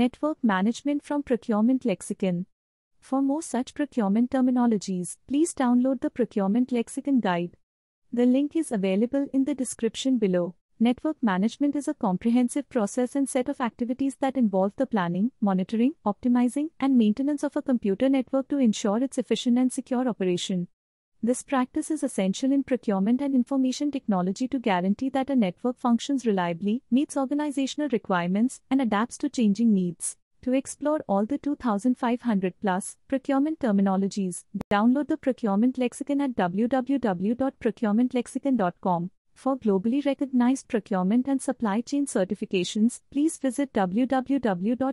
Network Management from Procurement Lexicon. For more such procurement terminologies, please download the Procurement Lexicon Guide. The link is available in the description below. Network management is a comprehensive process and set of activities that involve the planning, monitoring, optimizing, and maintenance of a computer network to ensure its efficient and secure operation. This practice is essential in procurement and information technology to guarantee that a network functions reliably, meets organizational requirements, and adapts to changing needs. To explore all the 2,500 plus procurement terminologies, download the procurement lexicon at www.procurementlexicon.com. For globally recognized procurement and supply chain certifications, please visit www.physics.net.